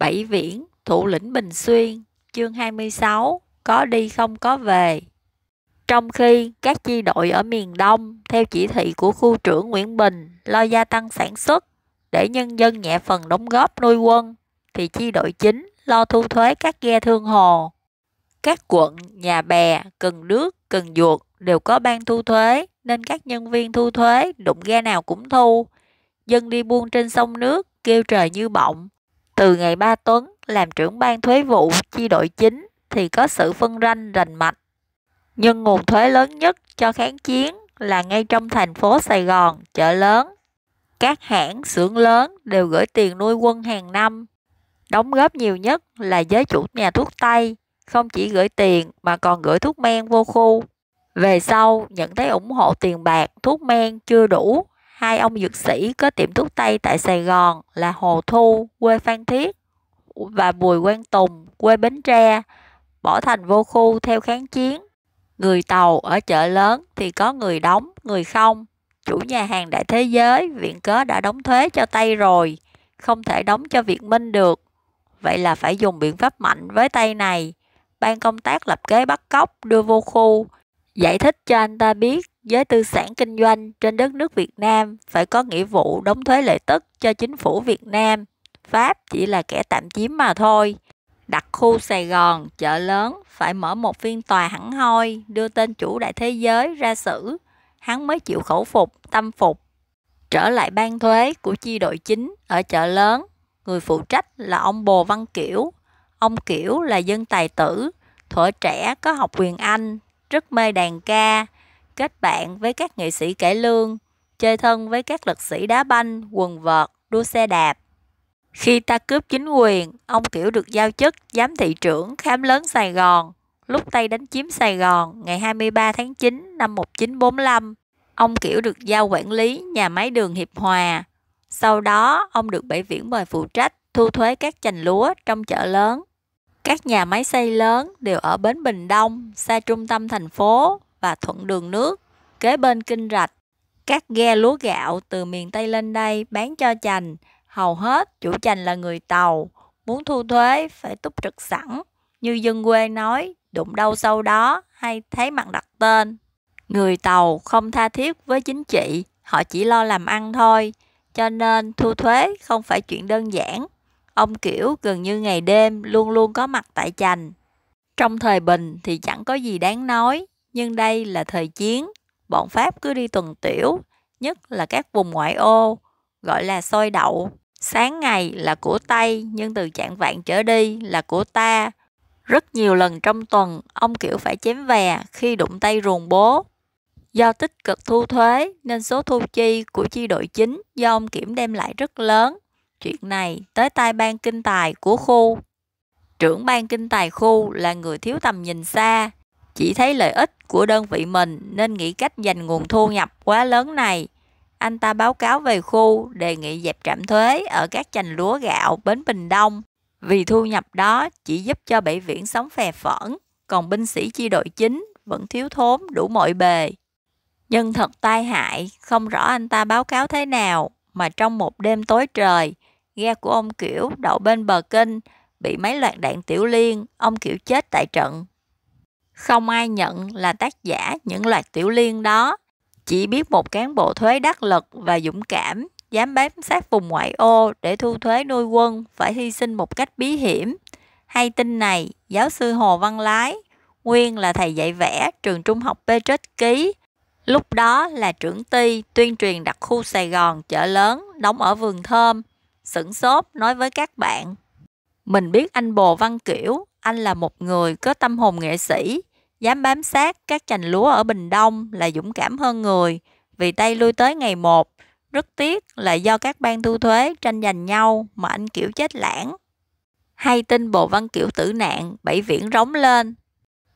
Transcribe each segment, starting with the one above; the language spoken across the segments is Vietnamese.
Bảy Viễn, thủ lĩnh Bình Xuyên, chương 26, có đi không có về. Trong khi các chi đội ở miền Đông, theo chỉ thị của khu trưởng Nguyễn Bình, lo gia tăng sản xuất, để nhân dân nhẹ phần đóng góp nuôi quân, thì chi đội chính lo thu thuế các ghe thương hồ. Các quận, nhà bè, cần nước, cần duột đều có ban thu thuế, nên các nhân viên thu thuế đụng ghe nào cũng thu. Dân đi buôn trên sông nước, kêu trời như bọng, từ ngày ba Tuấn làm trưởng ban thuế vụ chi đội chính thì có sự phân ranh rành mạch. Nhưng nguồn thuế lớn nhất cho kháng chiến là ngay trong thành phố Sài Gòn, chợ lớn. Các hãng, xưởng lớn đều gửi tiền nuôi quân hàng năm. Đóng góp nhiều nhất là giới chủ nhà thuốc Tây, không chỉ gửi tiền mà còn gửi thuốc men vô khu. Về sau, nhận thấy ủng hộ tiền bạc, thuốc men chưa đủ hai ông dược sĩ có tiệm thuốc tây tại sài gòn là hồ thu quê phan thiết và bùi quang tùng quê bến tre bỏ thành vô khu theo kháng chiến người tàu ở chợ lớn thì có người đóng người không chủ nhà hàng đại thế giới viện cớ đã đóng thuế cho tây rồi không thể đóng cho việt minh được vậy là phải dùng biện pháp mạnh với Tây này ban công tác lập kế bắt cóc đưa vô khu giải thích cho anh ta biết giới tư sản kinh doanh trên đất nước Việt Nam phải có nghĩa vụ đóng thuế lợi tức cho chính phủ Việt Nam. Pháp chỉ là kẻ tạm chiếm mà thôi. Đặc khu Sài Gòn, chợ lớn phải mở một phiên tòa hẳn hoi, đưa tên chủ đại thế giới ra xử. Hắn mới chịu khẩu phục, tâm phục. Trở lại ban thuế của chi đội chính ở chợ lớn, người phụ trách là ông Bồ Văn Kiểu. Ông Kiểu là dân tài tử, thuở trẻ có học quyền Anh, rất mê đàn ca, kết bạn với các nghệ sĩ cải lương, chơi thân với các lực sĩ đá banh, quần vợt, đua xe đạp. Khi ta cướp chính quyền, ông Kiểu được giao chức giám thị trưởng khám lớn Sài Gòn. Lúc Tây đánh chiếm Sài Gòn ngày 23 tháng 9 năm 1945, ông Kiểu được giao quản lý nhà máy đường Hiệp Hòa. Sau đó, ông được Bảy Viễn mời phụ trách thu thuế các chành lúa trong chợ lớn. Các nhà máy xây lớn đều ở Bến Bình Đông, xa trung tâm thành phố và thuận đường nước, kế bên kinh rạch. Các ghe lúa gạo từ miền Tây lên đây bán cho chành, hầu hết chủ chành là người tàu, muốn thu thuế phải túc trực sẵn. Như dân quê nói, đụng đâu sâu đó hay thấy mặt đặt tên. Người tàu không tha thiết với chính trị, họ chỉ lo làm ăn thôi, cho nên thu thuế không phải chuyện đơn giản. Ông Kiểu gần như ngày đêm luôn luôn có mặt tại chành. Trong thời bình thì chẳng có gì đáng nói, nhưng đây là thời chiến, bọn Pháp cứ đi tuần tiểu, nhất là các vùng ngoại ô, gọi là sôi đậu. Sáng ngày là của Tây, nhưng từ chạng vạn trở đi là của ta. Rất nhiều lần trong tuần, ông kiểu phải chém về khi đụng tay ruồng bố. Do tích cực thu thuế nên số thu chi của chi đội chính do ông Kiểm đem lại rất lớn. Chuyện này tới tai ban kinh tài của khu. Trưởng ban kinh tài khu là người thiếu tầm nhìn xa, chỉ thấy lợi ích của đơn vị mình nên nghĩ cách dành nguồn thu nhập quá lớn này. Anh ta báo cáo về khu đề nghị dẹp trạm thuế ở các chành lúa gạo Bến Bình Đông vì thu nhập đó chỉ giúp cho Bảy Viễn sống phè phỡn, còn binh sĩ chi đội chính vẫn thiếu thốn đủ mọi bề. Nhưng thật tai hại, không rõ anh ta báo cáo thế nào mà trong một đêm tối trời, ghe của ông Kiểu đậu bên bờ kênh bị mấy loạt đạn tiểu liên, ông Kiểu chết tại trận không ai nhận là tác giả những loạt tiểu liên đó chỉ biết một cán bộ thuế đắc lực và dũng cảm dám bám sát vùng ngoại ô để thu thuế nuôi quân phải hy sinh một cách bí hiểm hay tin này giáo sư hồ văn lái nguyên là thầy dạy vẽ trường trung học petrus ký lúc đó là trưởng ty tuyên truyền đặc khu sài gòn chợ lớn đóng ở vườn thơm sửng sốt nói với các bạn mình biết anh bồ văn kiểu anh là một người có tâm hồn nghệ sĩ dám bám sát các chành lúa ở Bình Đông là dũng cảm hơn người, vì Tây lui tới ngày một. Rất tiếc là do các ban thu thuế tranh giành nhau mà anh Kiểu chết lãng. Hay tin bộ Văn Kiểu tử nạn, bảy viễn rống lên.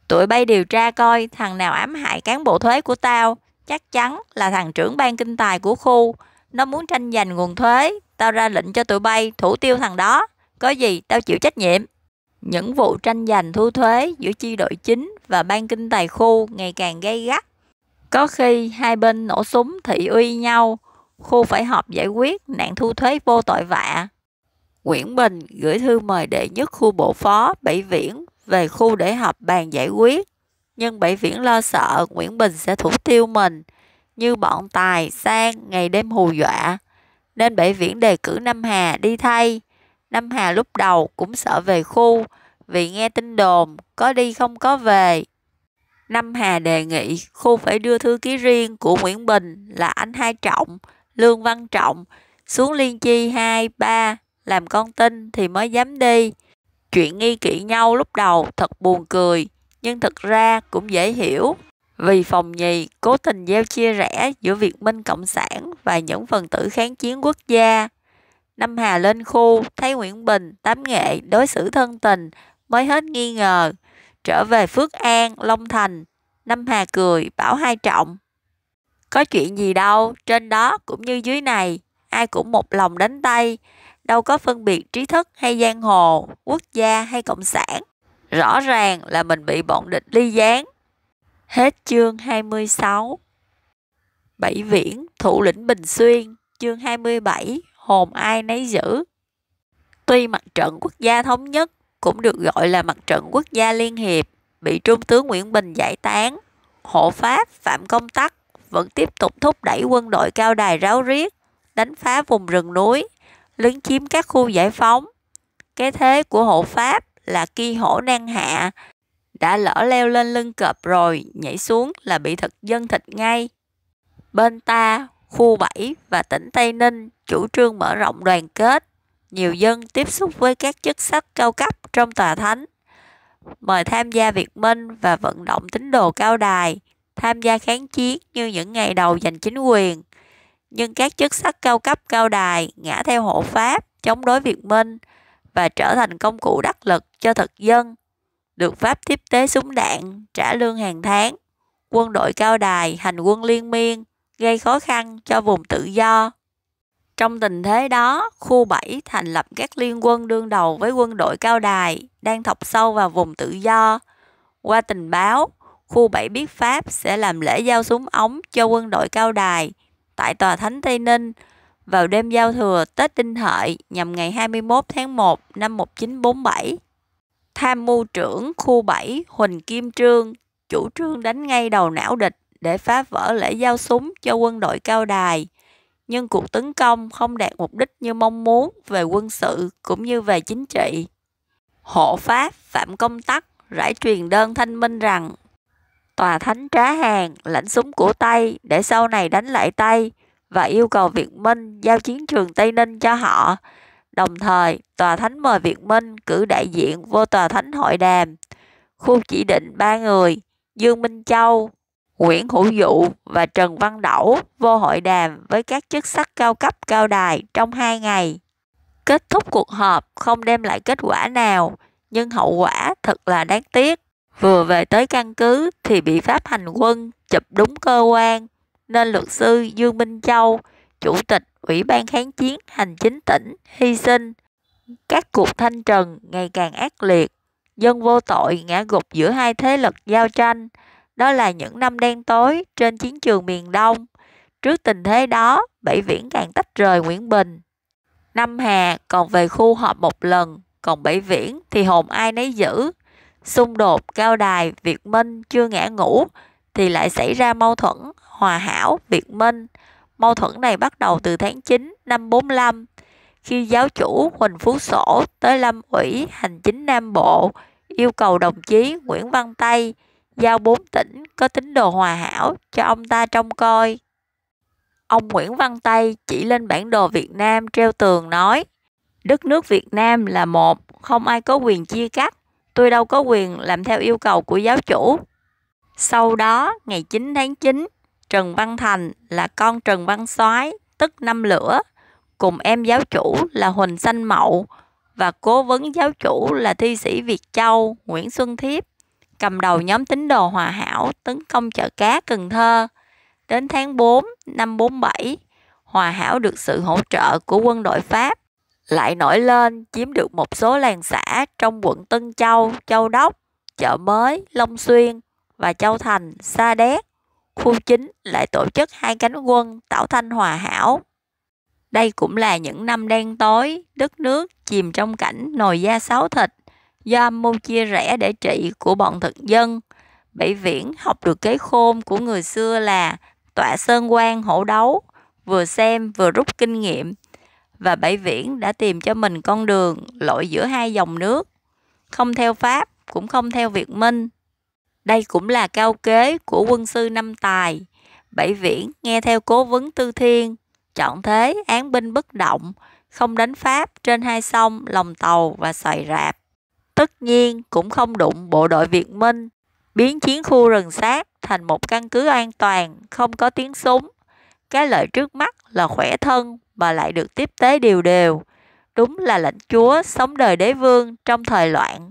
Tụi bay điều tra coi thằng nào ám hại cán bộ thuế của tao, chắc chắn là thằng trưởng ban kinh tài của khu. Nó muốn tranh giành nguồn thuế, tao ra lệnh cho tụi bay thủ tiêu thằng đó. Có gì tao chịu trách nhiệm. Những vụ tranh giành thu thuế giữa chi đội chính và ban kinh tài khu ngày càng gay gắt. Có khi hai bên nổ súng thị uy nhau, khu phải họp giải quyết nạn thu thuế vô tội vạ. Nguyễn Bình gửi thư mời đệ nhất khu bộ phó Bảy Viễn về khu để họp bàn giải quyết. Nhưng Bảy Viễn lo sợ Nguyễn Bình sẽ thủ tiêu mình, như bọn Tài, Sang ngày đêm hù dọa. Nên Bảy Viễn đề cử Nam Hà đi thay. Nam Hà lúc đầu cũng sợ về khu, vì nghe tin đồn có đi không có về. Năm Hà đề nghị khu phải đưa thư ký riêng của Nguyễn Bình là anh Hai Trọng, Lương Văn Trọng xuống Liên Chi hai ba làm con tin thì mới dám đi. Chuyện nghi kỵ nhau lúc đầu thật buồn cười, nhưng thật ra cũng dễ hiểu. Vì phòng nhì cố tình gieo chia rẽ giữa Việt Minh Cộng sản và những phần tử kháng chiến quốc gia. Năm Hà lên khu, thấy Nguyễn Bình, Tám Nghệ đối xử thân tình mới hết nghi ngờ, trở về Phước An, Long Thành, Năm Hà cười, bảo hai trọng. Có chuyện gì đâu, trên đó cũng như dưới này, ai cũng một lòng đánh tay, đâu có phân biệt trí thức hay giang hồ, quốc gia hay cộng sản. Rõ ràng là mình bị bọn địch ly gián. Hết chương 26 Bảy Viễn, thủ lĩnh Bình Xuyên, chương 27, hồn ai nấy giữ. Tuy mặt trận quốc gia thống nhất cũng được gọi là mặt trận quốc gia liên hiệp, bị Trung tướng Nguyễn Bình giải tán. Hộ Pháp Phạm Công Tắc vẫn tiếp tục thúc đẩy quân đội cao đài ráo riết, đánh phá vùng rừng núi, lấn chiếm các khu giải phóng. Cái thế của hộ Pháp là kỳ hổ nan hạ, đã lỡ leo lên lưng cọp rồi, nhảy xuống là bị thực dân thịt ngay. Bên ta, khu 7 và tỉnh Tây Ninh chủ trương mở rộng đoàn kết, nhiều dân tiếp xúc với các chức sắc cao cấp trong tòa thánh, mời tham gia việc minh và vận động tín đồ cao đài, tham gia kháng chiến như những ngày đầu giành chính quyền. Nhưng các chức sắc cao cấp cao đài ngã theo hộ pháp, chống đối Việt Minh và trở thành công cụ đắc lực cho thực dân, được Pháp tiếp tế súng đạn, trả lương hàng tháng. Quân đội cao đài hành quân liên miên, gây khó khăn cho vùng tự do. Trong tình thế đó, khu 7 thành lập các liên quân đương đầu với quân đội cao đài đang thọc sâu vào vùng tự do. Qua tình báo, khu 7 biết Pháp sẽ làm lễ giao súng ống cho quân đội cao đài tại tòa Thánh Tây Ninh vào đêm giao thừa Tết Đinh Hợi nhằm ngày 21 tháng 1 năm 1947. Tham mưu trưởng khu 7 Huỳnh Kim Trương chủ trương đánh ngay đầu não địch để phá vỡ lễ giao súng cho quân đội cao đài nhưng cuộc tấn công không đạt mục đích như mong muốn về quân sự cũng như về chính trị. Hộ Pháp Phạm Công Tắc rải truyền đơn thanh minh rằng Tòa Thánh Trá Hàng lãnh súng của Tây để sau này đánh lại Tây và yêu cầu Việt Minh giao chiến trường Tây Ninh cho họ. Đồng thời, Tòa Thánh mời Việt Minh cử đại diện vô Tòa Thánh hội đàm. Khu chỉ định ba người, Dương Minh Châu, Nguyễn Hữu Dụ và Trần Văn Đẩu vô hội đàm với các chức sắc cao cấp cao đài trong hai ngày. Kết thúc cuộc họp không đem lại kết quả nào, nhưng hậu quả thật là đáng tiếc. Vừa về tới căn cứ thì bị Pháp hành quân chụp đúng cơ quan, nên luật sư Dương Minh Châu, chủ tịch Ủy ban kháng chiến hành chính tỉnh, hy sinh. Các cuộc thanh trần ngày càng ác liệt, dân vô tội ngã gục giữa hai thế lực giao tranh – đó là những năm đen tối trên chiến trường miền Đông. Trước tình thế đó, Bảy Viễn càng tách rời Nguyễn Bình. Năm Hà còn về khu họp một lần, còn Bảy Viễn thì hồn ai nấy giữ. Xung đột cao đài Việt Minh chưa ngã ngủ thì lại xảy ra mâu thuẫn hòa hảo Việt Minh. Mâu thuẫn này bắt đầu từ tháng 9 năm 45 khi giáo chủ Huỳnh Phú Sổ tới Lâm ủy hành chính Nam Bộ yêu cầu đồng chí Nguyễn Văn Tây giao bốn tỉnh có tín đồ hòa hảo cho ông ta trông coi. Ông Nguyễn Văn Tây chỉ lên bản đồ Việt Nam treo tường nói, đất nước Việt Nam là một, không ai có quyền chia cắt, tôi đâu có quyền làm theo yêu cầu của giáo chủ. Sau đó, ngày 9 tháng 9, Trần Văn Thành là con Trần Văn Soái, tức năm lửa, cùng em giáo chủ là Huỳnh Sanh Mậu và cố vấn giáo chủ là thi sĩ Việt Châu Nguyễn Xuân Thiếp cầm đầu nhóm tín đồ hòa hảo tấn công chợ cá Cần Thơ. Đến tháng 4 năm 47, hòa hảo được sự hỗ trợ của quân đội Pháp lại nổi lên chiếm được một số làng xã trong quận Tân Châu, Châu Đốc, Chợ Mới, Long Xuyên và Châu Thành, Sa Đéc. Khu chính lại tổ chức hai cánh quân tạo thanh hòa hảo. Đây cũng là những năm đen tối, đất nước chìm trong cảnh nồi da sáu thịt, do mưu chia rẽ để trị của bọn thực dân. Bảy viễn học được kế khôn của người xưa là tọa sơn quan hổ đấu, vừa xem vừa rút kinh nghiệm. Và bảy viễn đã tìm cho mình con đường lội giữa hai dòng nước, không theo Pháp cũng không theo Việt Minh. Đây cũng là cao kế của quân sư năm tài. Bảy viễn nghe theo cố vấn tư thiên, chọn thế án binh bất động, không đánh Pháp trên hai sông Lòng Tàu và Xoài Rạp. Tất nhiên cũng không đụng bộ đội Việt Minh, biến chiến khu rừng sát thành một căn cứ an toàn, không có tiếng súng. Cái lợi trước mắt là khỏe thân mà lại được tiếp tế đều đều. Đúng là lãnh chúa sống đời đế vương trong thời loạn.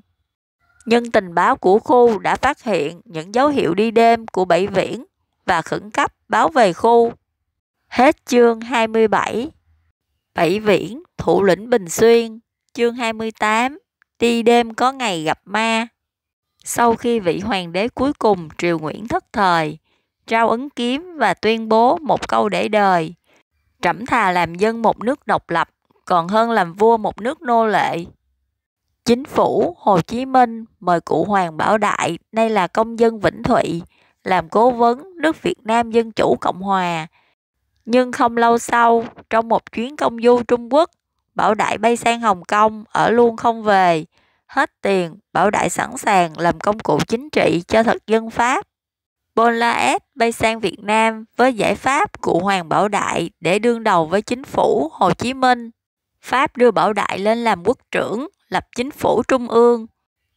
Nhưng tình báo của khu đã phát hiện những dấu hiệu đi đêm của Bảy Viễn và khẩn cấp báo về khu. Hết chương 27 Bảy Viễn, Thủ lĩnh Bình Xuyên, chương 28 đi đêm có ngày gặp ma. Sau khi vị hoàng đế cuối cùng triều Nguyễn thất thời, trao ấn kiếm và tuyên bố một câu để đời. Trẫm thà làm dân một nước độc lập, còn hơn làm vua một nước nô lệ. Chính phủ Hồ Chí Minh mời cụ Hoàng Bảo Đại, nay là công dân Vĩnh Thụy, làm cố vấn nước Việt Nam Dân Chủ Cộng Hòa. Nhưng không lâu sau, trong một chuyến công du Trung Quốc, Bảo Đại bay sang Hồng Kông, ở luôn không về. Hết tiền, Bảo Đại sẵn sàng làm công cụ chính trị cho thực dân Pháp. Bolaet bay sang Việt Nam với giải pháp cụ Hoàng Bảo Đại để đương đầu với chính phủ Hồ Chí Minh. Pháp đưa Bảo Đại lên làm quốc trưởng, lập chính phủ trung ương,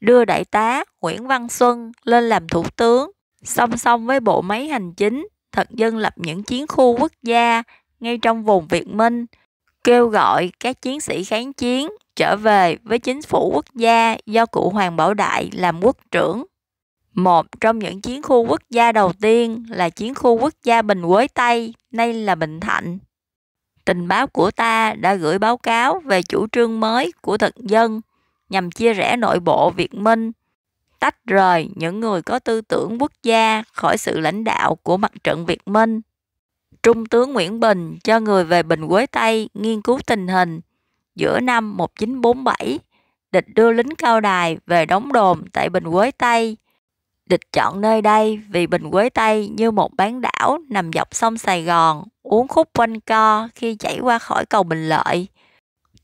đưa đại tá Nguyễn Văn Xuân lên làm thủ tướng. Song song với bộ máy hành chính, thực dân lập những chiến khu quốc gia ngay trong vùng Việt Minh – kêu gọi các chiến sĩ kháng chiến trở về với chính phủ quốc gia do cụ Hoàng Bảo Đại làm quốc trưởng. Một trong những chiến khu quốc gia đầu tiên là chiến khu quốc gia Bình Quế Tây, nay là Bình Thạnh. Tình báo của ta đã gửi báo cáo về chủ trương mới của thực dân nhằm chia rẽ nội bộ Việt Minh, tách rời những người có tư tưởng quốc gia khỏi sự lãnh đạo của mặt trận Việt Minh. Trung tướng Nguyễn Bình cho người về Bình Quế Tây nghiên cứu tình hình. Giữa năm 1947, địch đưa lính cao đài về đóng đồn tại Bình Quế Tây. Địch chọn nơi đây vì Bình Quế Tây như một bán đảo nằm dọc sông Sài Gòn, uốn khúc quanh co khi chảy qua khỏi cầu Bình Lợi.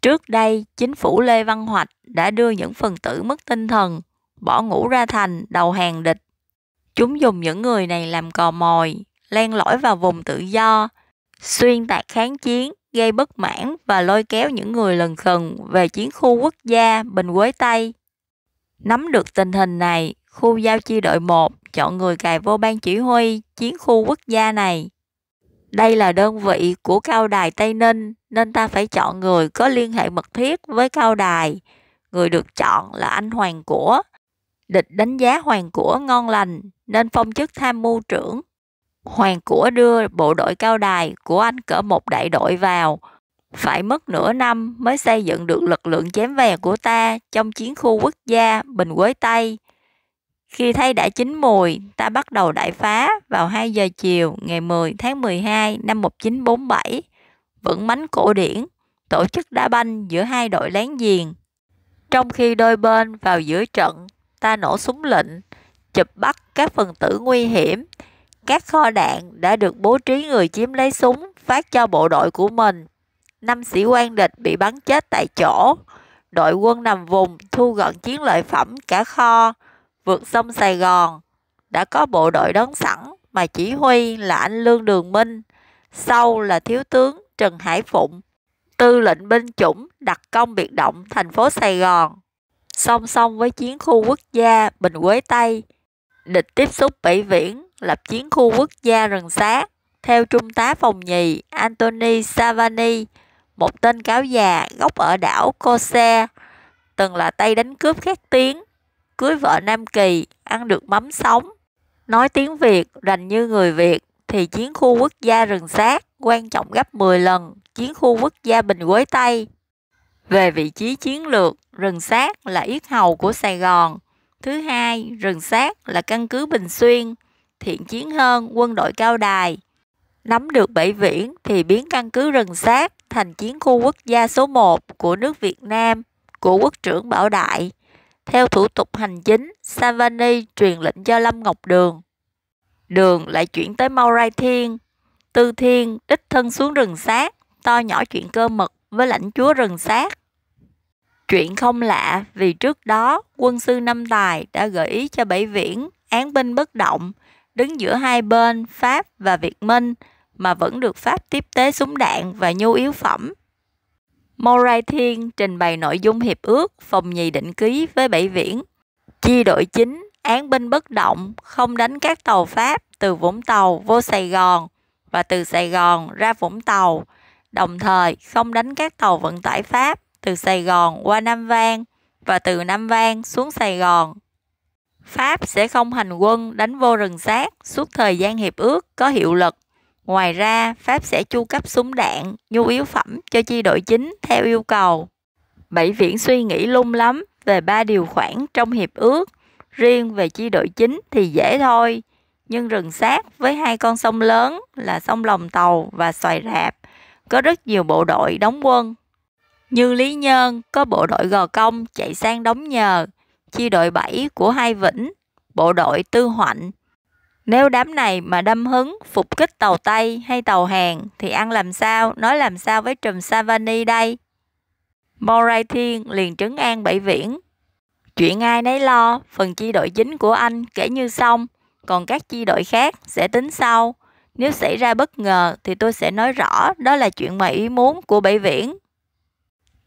Trước đây, chính phủ Lê Văn Hoạch đã đưa những phần tử mất tinh thần, bỏ ngủ ra thành đầu hàng địch. Chúng dùng những người này làm cò mồi, len lỏi vào vùng tự do, xuyên tạc kháng chiến, gây bất mãn và lôi kéo những người lần gần về chiến khu quốc gia Bình Quế Tây. Nắm được tình hình này, khu giao chi đội 1 chọn người cài vô ban chỉ huy chiến khu quốc gia này. Đây là đơn vị của cao đài Tây Ninh nên ta phải chọn người có liên hệ mật thiết với cao đài. Người được chọn là anh Hoàng Của. Địch đánh giá Hoàng Của ngon lành nên phong chức tham mưu trưởng Hoàng Của đưa bộ đội cao đài của anh cỡ một đại đội vào. Phải mất nửa năm mới xây dựng được lực lượng chém vè của ta trong chiến khu quốc gia Bình Quế Tây. Khi thấy đã chín mùi, ta bắt đầu đại phá vào 2 giờ chiều ngày 10 tháng 12 năm 1947, vẫn mánh cổ điển, tổ chức đá banh giữa hai đội láng giềng. Trong khi đôi bên vào giữa trận, ta nổ súng lệnh, chụp bắt các phần tử nguy hiểm, các kho đạn đã được bố trí người chiếm lấy súng phát cho bộ đội của mình. Năm sĩ quan địch bị bắn chết tại chỗ. Đội quân nằm vùng thu gọn chiến lợi phẩm cả kho, vượt sông Sài Gòn. Đã có bộ đội đón sẵn mà chỉ huy là anh Lương Đường Minh, sau là Thiếu tướng Trần Hải Phụng, tư lệnh binh chủng đặc công biệt động thành phố Sài Gòn. Song song với chiến khu quốc gia Bình Quế Tây, địch tiếp xúc Bảy Viễn lập chiến khu quốc gia rừng sát. Theo Trung tá phòng nhì Anthony Savani, một tên cáo già gốc ở đảo Corsair, từng là tay đánh cướp khét tiếng, cưới vợ Nam Kỳ, ăn được mắm sống. Nói tiếng Việt rành như người Việt thì chiến khu quốc gia rừng sát quan trọng gấp 10 lần chiến khu quốc gia Bình Quế Tây. Về vị trí chiến lược, rừng sát là yết hầu của Sài Gòn. Thứ hai, rừng sát là căn cứ Bình Xuyên, thiện chiến hơn quân đội cao đài. Nắm được Bảy Viễn thì biến căn cứ rừng sát thành chiến khu quốc gia số 1 của nước Việt Nam của quốc trưởng Bảo Đại. Theo thủ tục hành chính, Savani truyền lệnh cho Lâm Ngọc Đường. Đường lại chuyển tới Mau Rai Thiên. Tư Thiên đích thân xuống rừng sát, to nhỏ chuyện cơ mật với lãnh chúa rừng sát. Chuyện không lạ vì trước đó quân sư Năm Tài đã gợi ý cho Bảy Viễn án binh bất động đứng giữa hai bên Pháp và Việt Minh mà vẫn được Pháp tiếp tế súng đạn và nhu yếu phẩm. Moray Thiên trình bày nội dung hiệp ước phòng nhì định ký với Bảy Viễn. Chi đội chính án binh bất động, không đánh các tàu Pháp từ Vũng Tàu vô Sài Gòn và từ Sài Gòn ra Vũng Tàu, đồng thời không đánh các tàu vận tải Pháp từ Sài Gòn qua Nam Vang và từ Nam Vang xuống Sài Gòn Pháp sẽ không hành quân đánh vô rừng sát suốt thời gian hiệp ước có hiệu lực. Ngoài ra, Pháp sẽ chu cấp súng đạn, nhu yếu phẩm cho chi đội chính theo yêu cầu. Bảy viễn suy nghĩ lung lắm về ba điều khoản trong hiệp ước, riêng về chi đội chính thì dễ thôi. Nhưng rừng sát với hai con sông lớn là sông Lòng Tàu và Xoài Rạp có rất nhiều bộ đội đóng quân. Như Lý Nhơn có bộ đội gò công chạy sang đóng nhờ, Chi đội 7 của Hai Vĩnh, bộ đội Tư Hoạnh. Nếu đám này mà đâm hứng phục kích tàu Tây hay tàu Hàn thì ăn làm sao, nói làm sao với trùm Savani đây? Moray Thiên liền trấn an Bảy Viễn. Chuyện ai nấy lo, phần chi đội chính của anh kể như xong, còn các chi đội khác sẽ tính sau. Nếu xảy ra bất ngờ thì tôi sẽ nói rõ đó là chuyện mà ý muốn của Bảy Viễn.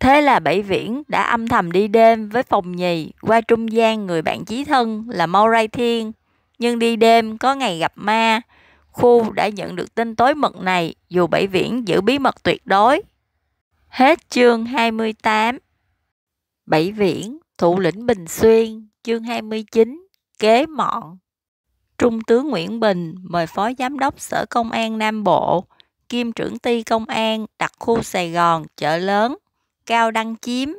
Thế là Bảy Viễn đã âm thầm đi đêm với Phòng Nhì qua trung gian người bạn chí thân là Mau Rai Thiên. Nhưng đi đêm có ngày gặp ma, Khu đã nhận được tin tối mật này dù Bảy Viễn giữ bí mật tuyệt đối. Hết chương 28 Bảy Viễn, thủ lĩnh Bình Xuyên, chương 29, kế mọn. Trung tướng Nguyễn Bình mời Phó Giám đốc Sở Công an Nam Bộ, kiêm trưởng ty công an đặc khu Sài Gòn, chợ lớn, Cao Đăng Chiếm.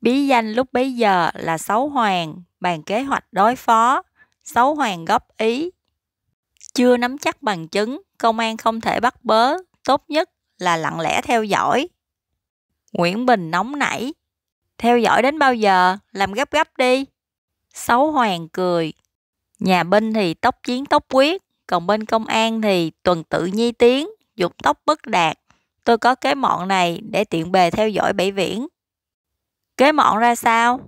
Bí danh lúc bấy giờ là Sáu Hoàng, bàn kế hoạch đối phó, Sáu Hoàng góp ý. Chưa nắm chắc bằng chứng, công an không thể bắt bớ, tốt nhất là lặng lẽ theo dõi. Nguyễn Bình nóng nảy. Theo dõi đến bao giờ, làm gấp gấp đi. Sáu Hoàng cười. Nhà bên thì tóc chiến tóc quyết, còn bên công an thì tuần tự nhi tiếng, dục tóc bất đạt, tôi có cái mọn này để tiện bề theo dõi Bảy Viễn. Kế mọn ra sao?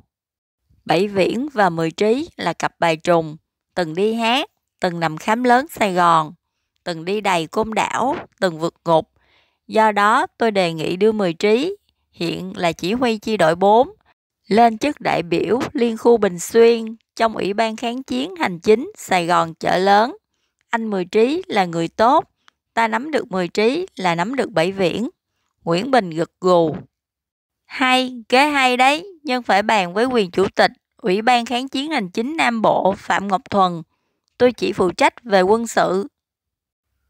Bảy Viễn và Mười Trí là cặp bài trùng, từng đi hát, từng nằm khám lớn Sài Gòn, từng đi đầy côn đảo, từng vượt ngục. Do đó tôi đề nghị đưa Mười Trí, hiện là chỉ huy chi đội 4, lên chức đại biểu Liên khu Bình Xuyên trong Ủy ban kháng chiến hành chính Sài Gòn chợ lớn. Anh Mười Trí là người tốt, ta nắm được mười trí là nắm được bảy viễn. Nguyễn Bình gật gù. Hay, kế hay đấy, nhưng phải bàn với quyền chủ tịch, Ủy ban kháng chiến hành chính Nam Bộ Phạm Ngọc Thuần. Tôi chỉ phụ trách về quân sự.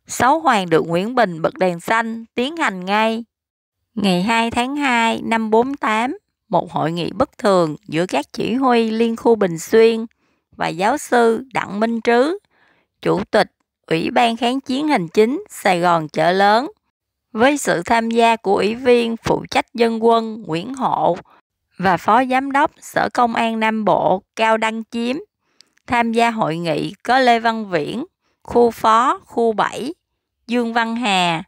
Sáu hoàng được Nguyễn Bình bật đèn xanh, tiến hành ngay. Ngày 2 tháng 2 năm 48, một hội nghị bất thường giữa các chỉ huy Liên khu Bình Xuyên và giáo sư Đặng Minh Trứ, chủ tịch Ủy ban kháng chiến hành chính Sài Gòn chợ lớn với sự tham gia của Ủy viên phụ trách dân quân Nguyễn Hộ và Phó Giám đốc Sở Công an Nam Bộ Cao Đăng Chiếm. Tham gia hội nghị có Lê Văn Viễn, khu phó khu 7, Dương Văn Hà,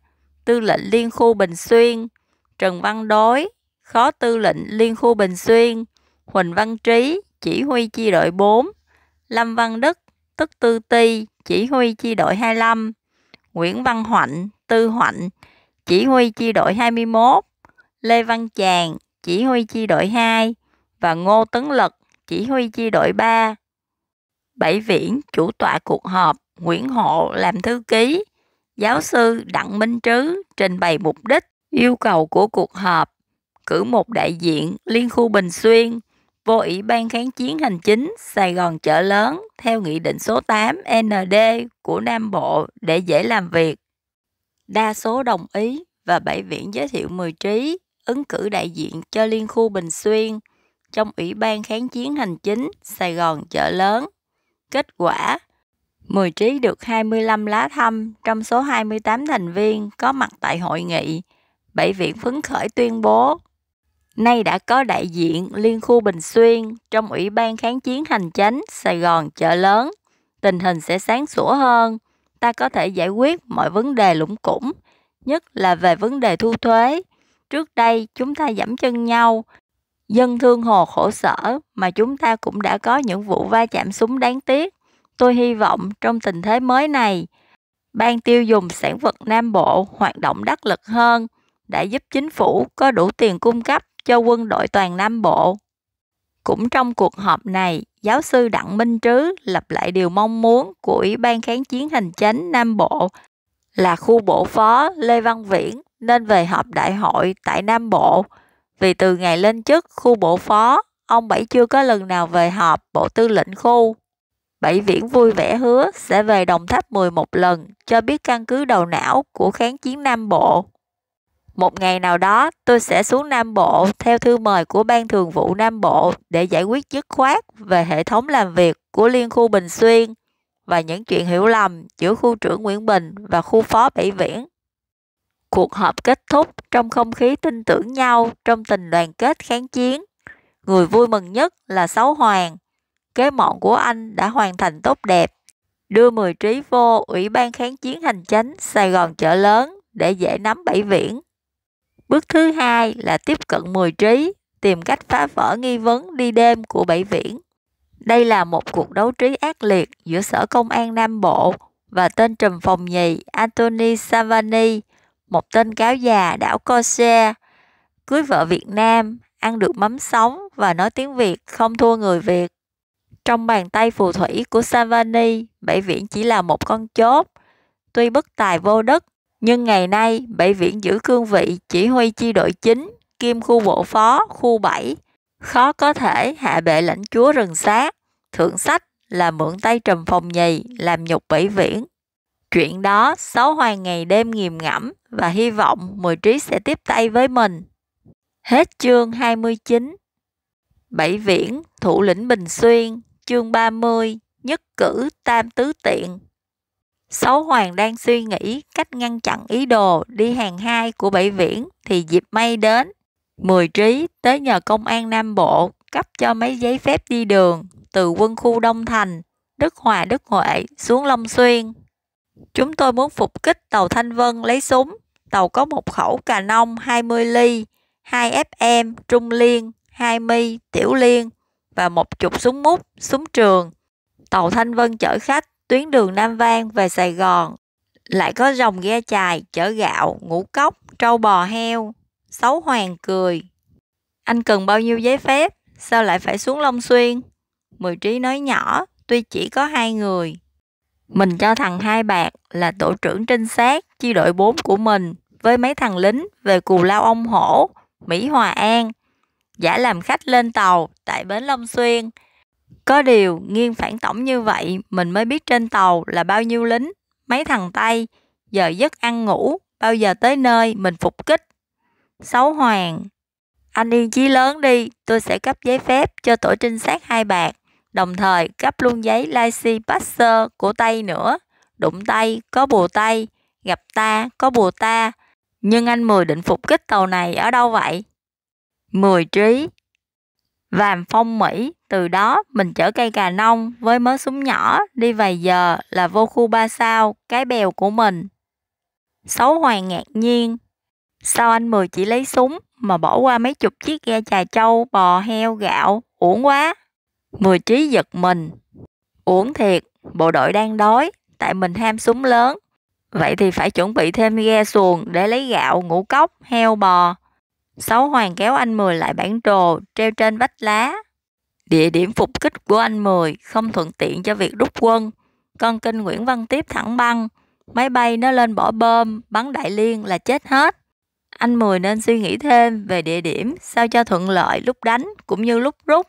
tư lệnh liên khu Bình Xuyên, Trần Văn Đối, phó tư lệnh liên khu Bình Xuyên, Huỳnh Văn Trí, chỉ huy chi đội 4, Lâm Văn Đức, tức Tư Ti, chỉ huy chi đội 25, Nguyễn Văn Hoạnh, Tư Hoạnh, chỉ huy chi đội 21, Lê Văn Tràng, chỉ huy chi đội 2 và Ngô Tấn Lực, chỉ huy chi đội 3. Bảy Viễn chủ tọa cuộc họp, Nguyễn Hộ làm thư ký, giáo sư Đặng Minh Trứ trình bày mục đích, yêu cầu của cuộc họp, cử một đại diện liên khu Bình Xuyên, vô ủy ban kháng chiến hành chính Sài Gòn chợ lớn theo nghị định số 8 ND của Nam Bộ để dễ làm việc. Đa số đồng ý và Bảy Viện giới thiệu 10 trí ứng cử đại diện cho Liên khu Bình Xuyên trong Ủy ban kháng chiến hành chính Sài Gòn chợ lớn. Kết quả, 10 trí được 25 lá thăm trong số 28 thành viên có mặt tại hội nghị. Bảy viện phấn khởi tuyên bố nay đã có đại diện Liên khu Bình Xuyên trong Ủy ban kháng chiến hành chánh Sài Gòn chợ lớn, tình hình sẽ sáng sủa hơn, ta có thể giải quyết mọi vấn đề lũng củng, nhất là về vấn đề thu thuế. Trước đây chúng ta giảm chân nhau, dân thương hồ khổ sở mà chúng ta cũng đã có những vụ va chạm súng đáng tiếc. Tôi hy vọng trong tình thế mới này, Ban tiêu dùng sản vật Nam Bộ hoạt động đắc lực hơn, đã giúp chính phủ có đủ tiền cung cấp cho quân đội toàn Nam Bộ. Cũng trong cuộc họp này, giáo sư Đặng Minh Trứ lặp lại điều mong muốn của Ủy ban kháng chiến hành chánh Nam Bộ là khu bộ phó Lê Văn Viễn nên về họp đại hội tại Nam Bộ. Vì từ ngày lên chức khu bộ phó, ông Bảy chưa có lần nào về họp bộ tư lệnh khu. Bảy Viễn vui vẻ hứa sẽ về Đồng Tháp 11 lần cho biết căn cứ đầu não của kháng chiến Nam Bộ. Một ngày nào đó, tôi sẽ xuống Nam Bộ theo thư mời của Ban Thường vụ Nam Bộ để giải quyết dứt khoát về hệ thống làm việc của Liên khu Bình Xuyên và những chuyện hiểu lầm giữa khu trưởng Nguyễn Bình và khu phó Bảy Viễn. Cuộc họp kết thúc trong không khí tin tưởng nhau trong tình đoàn kết kháng chiến. Người vui mừng nhất là Sáu Hoàng. Kế mọn của anh đã hoàn thành tốt đẹp. Đưa mười trí vô Ủy ban kháng chiến hành chánh Sài Gòn chợ lớn để dễ nắm Bảy Viễn Bước thứ hai là tiếp cận mùi trí, tìm cách phá vỡ nghi vấn đi đêm của Bảy Viễn. Đây là một cuộc đấu trí ác liệt giữa Sở Công an Nam Bộ và tên trùm phòng nhì Anthony Savani, một tên cáo già đảo Corsair, cưới vợ Việt Nam, ăn được mắm sống và nói tiếng Việt không thua người Việt. Trong bàn tay phù thủy của Savani, Bảy Viễn chỉ là một con chốt. Tuy bất tài vô đất nhưng ngày nay, Bảy Viễn giữ cương vị chỉ huy chi đội chính, kiêm khu bộ phó, khu 7, khó có thể hạ bệ lãnh chúa rừng sát. Thượng sách là mượn tay trầm phòng nhì, làm nhục Bảy Viễn. Chuyện đó, Sáu Hoàng ngày đêm nghiềm ngẫm và hy vọng Mười Trí sẽ tiếp tay với mình. Hết chương 29 Bảy Viễn, thủ lĩnh Bình Xuyên, chương 30, nhất cử tam tứ tiện. Sáu Hoàng đang suy nghĩ cách ngăn chặn ý đồ đi hàng hai của Bảy Viễn thì dịp may đến. Mười trí tới nhờ công an Nam Bộ cấp cho mấy giấy phép đi đường từ quân khu Đông Thành, Đức Hòa Đức Huệ xuống Long Xuyên. Chúng tôi muốn phục kích tàu Thanh Vân lấy súng. Tàu có một khẩu cà nông 20 ly, 2 FM, trung liên, 2 mi, tiểu liên và một chục súng mút, súng trường. Tàu Thanh Vân chở khách tuyến đường Nam Vang về Sài Gòn lại có dòng ghe chài chở gạo, ngũ cốc, trâu bò heo. Sáu hoàng cười. Anh cần bao nhiêu giấy phép? Sao lại phải xuống Long Xuyên? Mười trí nói nhỏ, tuy chỉ có hai người. Mình cho thằng Hai Bạc là tổ trưởng trinh sát chi đội 4 của mình với mấy thằng lính về Cù Lao Ông Hổ, Mỹ Hòa An, giả làm khách lên tàu tại Bến Long Xuyên – có điều, nghiêng phản tổng như vậy, mình mới biết trên tàu là bao nhiêu lính, mấy thằng Tây, giờ giấc ăn ngủ, bao giờ tới nơi mình phục kích. xấu hoàng, anh yên chí lớn đi, tôi sẽ cấp giấy phép cho tổ trinh sát hai bạc, đồng thời cấp luôn giấy Lycee Passer của Tây nữa. Đụng Tây, có bồ Tây, gặp ta, có bồ ta. Nhưng anh Mười định phục kích tàu này ở đâu vậy? Mười trí, vàm phong Mỹ. Từ đó mình chở cây cà nông với mớ súng nhỏ đi vài giờ là vô khu ba sao, cái bèo của mình. xấu hoàng ngạc nhiên. Sao anh Mười chỉ lấy súng mà bỏ qua mấy chục chiếc ghe trà trâu, bò, heo, gạo, uổng quá. Mười trí giật mình. Uổng thiệt, bộ đội đang đói, tại mình ham súng lớn. Vậy thì phải chuẩn bị thêm ghe xuồng để lấy gạo, ngũ cốc, heo, bò. Sáu hoàng kéo anh Mười lại bản đồ treo trên vách lá. Địa điểm phục kích của anh Mười không thuận tiện cho việc rút quân. Con kinh Nguyễn Văn Tiếp thẳng băng. Máy bay nó lên bỏ bơm, bắn đại liên là chết hết. Anh Mười nên suy nghĩ thêm về địa điểm sao cho thuận lợi lúc đánh cũng như lúc rút.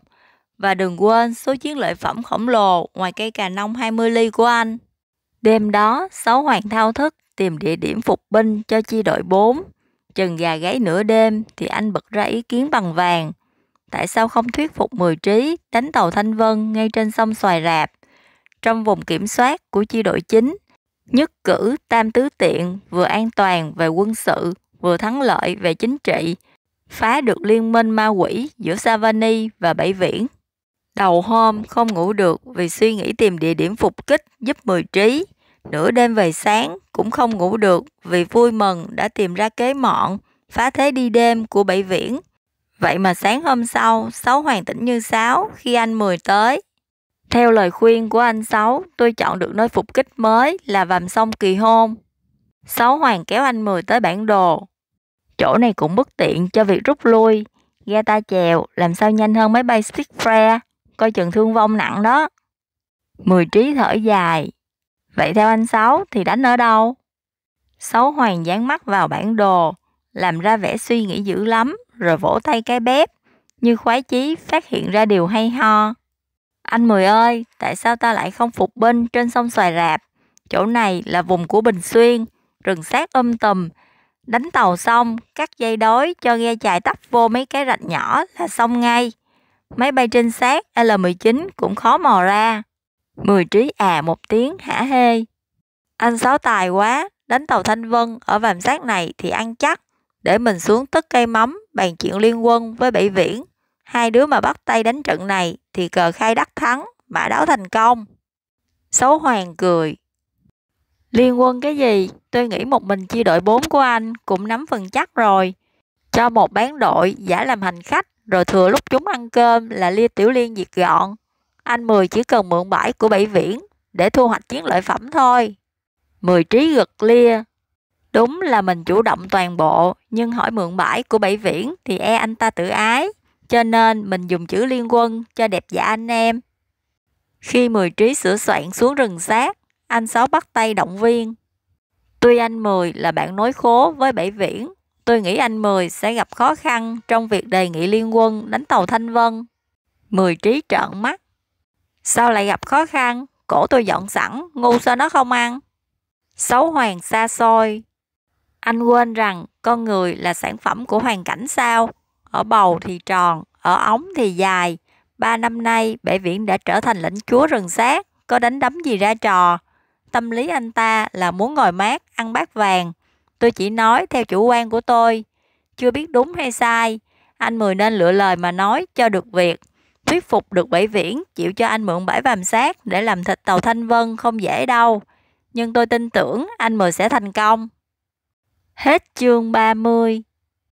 Và đừng quên số chiến lợi phẩm khổng lồ ngoài cây cà nông 20 ly của anh. Đêm đó, Sáu Hoàng thao thức tìm địa điểm phục binh cho chi đội 4. Chừng gà gáy nửa đêm thì anh bật ra ý kiến bằng vàng. Tại sao không thuyết phục Mười Trí đánh tàu Thanh Vân ngay trên sông Xoài Rạp, trong vùng kiểm soát của chi đội chính, nhất cử tam tứ tiện vừa an toàn về quân sự, vừa thắng lợi về chính trị, phá được liên minh ma quỷ giữa Savani và Bảy Viễn. Đầu hôm không ngủ được vì suy nghĩ tìm địa điểm phục kích giúp Mười Trí Nửa đêm về sáng cũng không ngủ được vì vui mừng đã tìm ra kế mọn, phá thế đi đêm của Bảy Viễn. Vậy mà sáng hôm sau, Sáu Hoàng tỉnh như Sáu khi anh Mười tới. Theo lời khuyên của anh Sáu, tôi chọn được nơi phục kích mới là Vàm Sông Kỳ Hôn. Sáu Hoàng kéo anh Mười tới bản đồ. Chỗ này cũng bất tiện cho việc rút lui. Ga ta chèo, làm sao nhanh hơn máy bay Spitfire, coi chừng thương vong nặng đó. Mười trí thở dài, Vậy theo anh Sáu thì đánh ở đâu? Sáu Hoàng dán mắt vào bản đồ, làm ra vẻ suy nghĩ dữ lắm, rồi vỗ tay cái bếp, như khoái chí phát hiện ra điều hay ho. Anh Mười ơi, tại sao ta lại không phục binh trên sông Xoài Rạp? Chỗ này là vùng của Bình Xuyên, rừng sát âm tùm. Đánh tàu xong, cắt dây đói cho ghe chài tắp vô mấy cái rạch nhỏ là xong ngay. Máy bay trinh sát L-19 cũng khó mò ra. Mười trí à một tiếng hả hê. Anh sáu tài quá, đánh tàu Thanh Vân ở vàm sát này thì ăn chắc. Để mình xuống tất cây mắm, bàn chuyện liên quân với Bảy Viễn. Hai đứa mà bắt tay đánh trận này thì cờ khai đắc thắng, mã đáo thành công. Sáu Hoàng cười. Liên quân cái gì? Tôi nghĩ một mình chia đội bốn của anh cũng nắm phần chắc rồi. Cho một bán đội giả làm hành khách rồi thừa lúc chúng ăn cơm là lia tiểu liên diệt gọn anh Mười chỉ cần mượn bãi của Bảy Viễn để thu hoạch chiến lợi phẩm thôi. Mười trí gật lia. Đúng là mình chủ động toàn bộ, nhưng hỏi mượn bãi của Bảy Viễn thì e anh ta tự ái. Cho nên mình dùng chữ liên quân cho đẹp dạ anh em. Khi Mười trí sửa soạn xuống rừng sát, anh Sáu bắt tay động viên. Tuy anh Mười là bạn nối khố với Bảy Viễn, tôi nghĩ anh Mười sẽ gặp khó khăn trong việc đề nghị liên quân đánh tàu Thanh Vân. Mười trí trợn mắt. Sao lại gặp khó khăn? Cổ tôi dọn sẵn, ngu sao nó không ăn? xấu hoàng xa xôi. Anh quên rằng con người là sản phẩm của hoàn cảnh sao? Ở bầu thì tròn, ở ống thì dài. Ba năm nay, bệ viễn đã trở thành lãnh chúa rừng xác, có đánh đấm gì ra trò. Tâm lý anh ta là muốn ngồi mát, ăn bát vàng. Tôi chỉ nói theo chủ quan của tôi. Chưa biết đúng hay sai, anh Mười nên lựa lời mà nói cho được việc thuyết phục được Bảy Viễn chịu cho anh mượn bãi vàm sát để làm thịt tàu Thanh Vân không dễ đâu. Nhưng tôi tin tưởng anh mười sẽ thành công. Hết chương 30